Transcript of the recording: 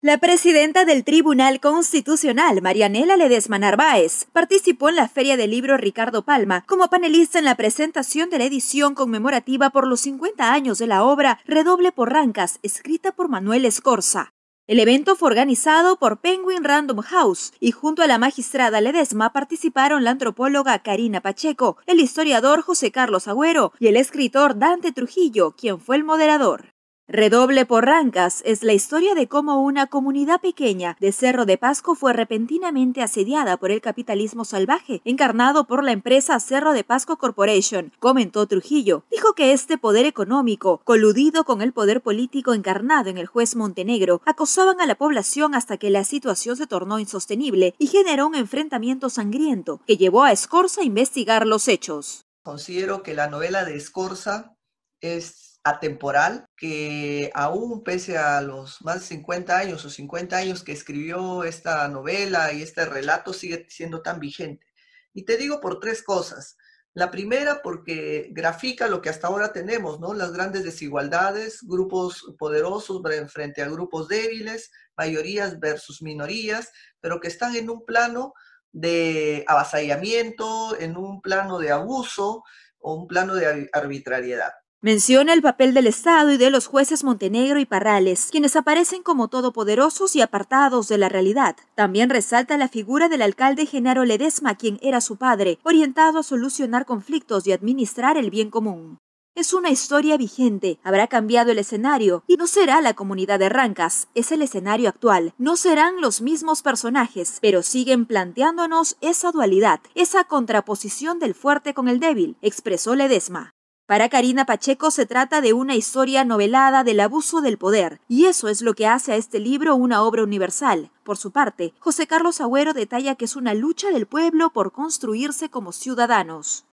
La presidenta del Tribunal Constitucional, Marianela Ledesma Narváez, participó en la Feria del Libro Ricardo Palma como panelista en la presentación de la edición conmemorativa por los 50 años de la obra Redoble Rancas, escrita por Manuel Escorza. El evento fue organizado por Penguin Random House y junto a la magistrada Ledesma participaron la antropóloga Karina Pacheco, el historiador José Carlos Agüero y el escritor Dante Trujillo, quien fue el moderador. Redoble Porrancas es la historia de cómo una comunidad pequeña de Cerro de Pasco fue repentinamente asediada por el capitalismo salvaje, encarnado por la empresa Cerro de Pasco Corporation, comentó Trujillo. Dijo que este poder económico, coludido con el poder político encarnado en el juez Montenegro, acosaban a la población hasta que la situación se tornó insostenible y generó un enfrentamiento sangriento que llevó a Escorza a investigar los hechos. Considero que la novela de Escorza es atemporal, que aún pese a los más de 50 años o 50 años que escribió esta novela y este relato, sigue siendo tan vigente. Y te digo por tres cosas. La primera porque grafica lo que hasta ahora tenemos, ¿no? Las grandes desigualdades, grupos poderosos frente a grupos débiles, mayorías versus minorías, pero que están en un plano de avasallamiento, en un plano de abuso o un plano de arbitrariedad. Menciona el papel del Estado y de los jueces Montenegro y Parrales, quienes aparecen como todopoderosos y apartados de la realidad. También resalta la figura del alcalde Genaro Ledesma, quien era su padre, orientado a solucionar conflictos y administrar el bien común. Es una historia vigente, habrá cambiado el escenario y no será la comunidad de Rancas, es el escenario actual, no serán los mismos personajes, pero siguen planteándonos esa dualidad, esa contraposición del fuerte con el débil, expresó Ledesma. Para Karina Pacheco se trata de una historia novelada del abuso del poder, y eso es lo que hace a este libro una obra universal. Por su parte, José Carlos Agüero detalla que es una lucha del pueblo por construirse como ciudadanos.